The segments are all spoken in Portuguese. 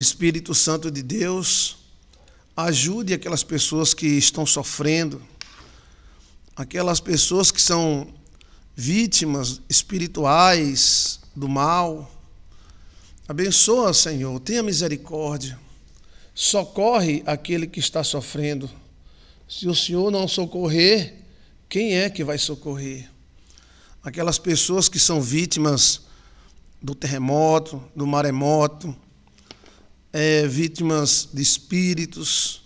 Espírito Santo de Deus, ajude aquelas pessoas que estão sofrendo, aquelas pessoas que são vítimas espirituais do mal. Abençoa, Senhor, tenha misericórdia. Socorre aquele que está sofrendo. Se o Senhor não socorrer, quem é que vai socorrer? Aquelas pessoas que são vítimas do terremoto, do maremoto, é, vítimas de espíritos,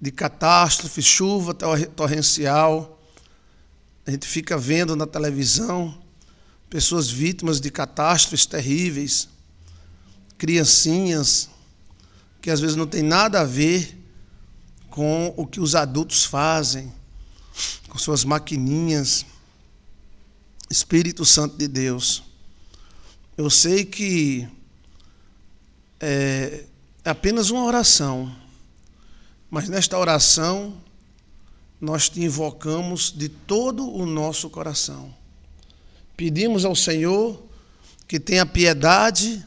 de catástrofes, chuva torrencial. A gente fica vendo na televisão pessoas vítimas de catástrofes terríveis, criancinhas que às vezes não tem nada a ver com o que os adultos fazem, com suas maquininhas. Espírito Santo de Deus, eu sei que é apenas uma oração, mas nesta oração nós te invocamos de todo o nosso coração. Pedimos ao Senhor que tenha piedade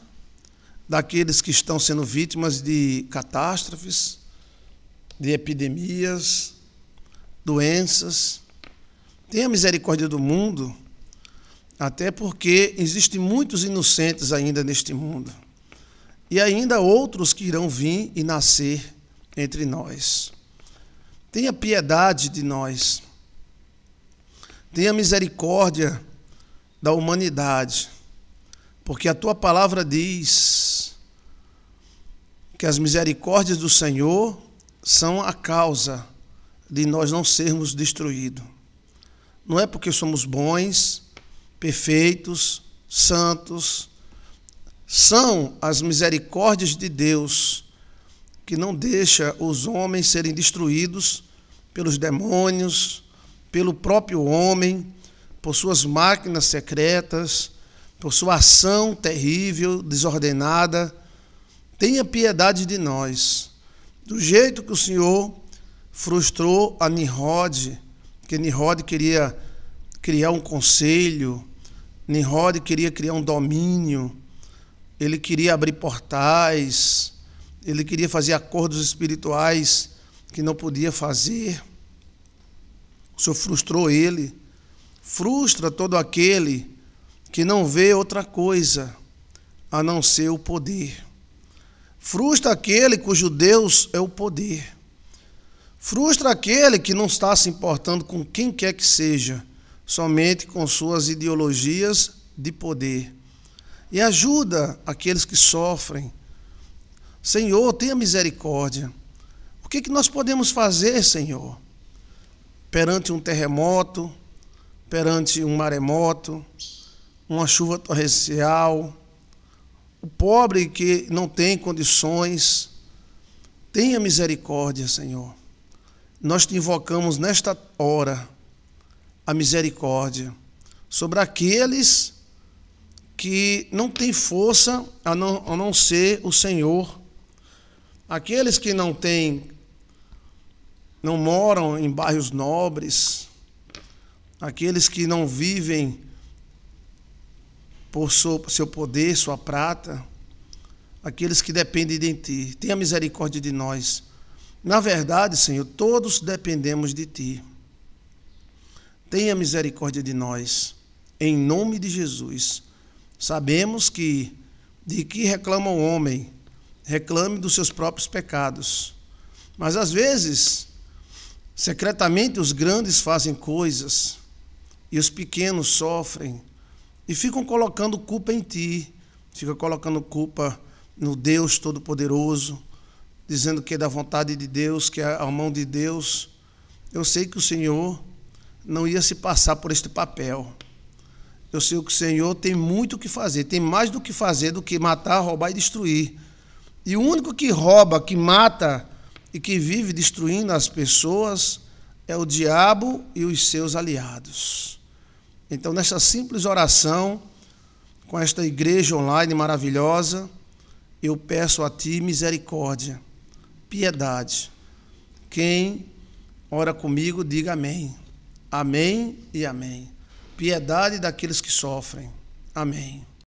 daqueles que estão sendo vítimas de catástrofes, de epidemias, doenças. Tenha misericórdia do mundo, até porque existem muitos inocentes ainda neste mundo e ainda outros que irão vir e nascer entre nós. Tenha piedade de nós. Tenha misericórdia da humanidade, porque a tua palavra diz que as misericórdias do Senhor são a causa de nós não sermos destruídos. Não é porque somos bons, perfeitos, santos, são as misericórdias de Deus que não deixa os homens serem destruídos pelos demônios, pelo próprio homem, por suas máquinas secretas, por sua ação terrível, desordenada. Tenha piedade de nós. Do jeito que o Senhor frustrou a Nimrod, que Nimrod queria criar um conselho, Nimrod queria criar um domínio, ele queria abrir portais, ele queria fazer acordos espirituais que não podia fazer. O Senhor frustrou ele, frustra todo aquele que não vê outra coisa a não ser o poder. Frustra aquele cujo Deus é o poder. Frustra aquele que não está se importando com quem quer que seja, somente com suas ideologias de poder e ajuda aqueles que sofrem. Senhor, tenha misericórdia. O que, que nós podemos fazer, Senhor, perante um terremoto, perante um maremoto, uma chuva torrencial? O pobre que não tem condições, tenha misericórdia, Senhor. Nós te invocamos nesta hora a misericórdia sobre aqueles que que não tem força a não, a não ser o Senhor. Aqueles que não têm, não moram em bairros nobres, aqueles que não vivem por seu poder, sua prata, aqueles que dependem de ti. Tenha misericórdia de nós. Na verdade, Senhor, todos dependemos de ti. Tenha misericórdia de nós. Em nome de Jesus. Sabemos que de que reclama o homem? Reclame dos seus próprios pecados. Mas às vezes, secretamente os grandes fazem coisas e os pequenos sofrem e ficam colocando culpa em ti, ficam colocando culpa no Deus Todo-Poderoso, dizendo que é da vontade de Deus, que é a mão de Deus. Eu sei que o Senhor não ia se passar por este papel eu sei que o Senhor tem muito o que fazer, tem mais do que fazer do que matar, roubar e destruir. E o único que rouba, que mata e que vive destruindo as pessoas é o diabo e os seus aliados. Então, nessa simples oração, com esta igreja online maravilhosa, eu peço a Ti misericórdia, piedade. Quem ora comigo, diga amém. Amém e amém piedade daqueles que sofrem. Amém.